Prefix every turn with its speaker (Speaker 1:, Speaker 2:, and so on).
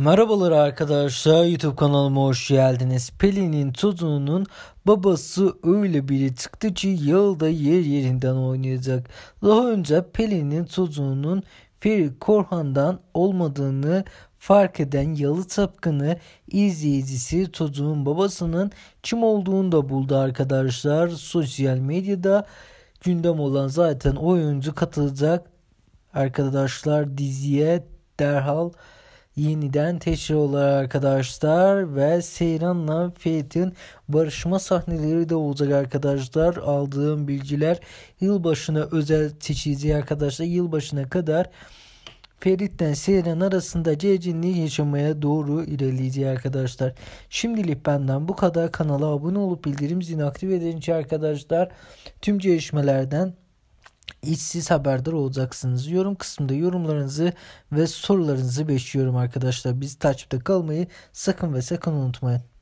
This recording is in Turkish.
Speaker 1: Merhabalar arkadaşlar YouTube kanalıma hoş geldiniz. Pelin'in Toto'nun babası öyle biri çıktı ki yılda yer yerinden oynayacak. Daha önce Pelin'in Toto'nun Feri Korhan'dan olmadığını fark eden Yalı Tapkını izleyicisi Toto'nun babasının kim olduğunu da buldu arkadaşlar. Sosyal medyada gündem olan zaten oyuncu katılacak arkadaşlar diziye derhal yeniden teşhir teşhirler arkadaşlar ve Seyran'la Faith'in barışma sahneleri de olacak arkadaşlar. Aldığım bilgiler yılbaşına özel seçici arkadaşlar yılbaşına kadar Ferit'ten Seyran arasında gerginliği yaşamaya doğru ilerleyeceği arkadaşlar. Şimdilik benden bu kadar. Kanala abone olup bildirim zilini aktif edin arkadaşlar. Tüm gelişmelerden hiç haberdar olacaksınız. Yorum kısmında yorumlarınızı ve sorularınızı bekliyorum arkadaşlar. Bizi takipte kalmayı sakın ve sakın unutmayın.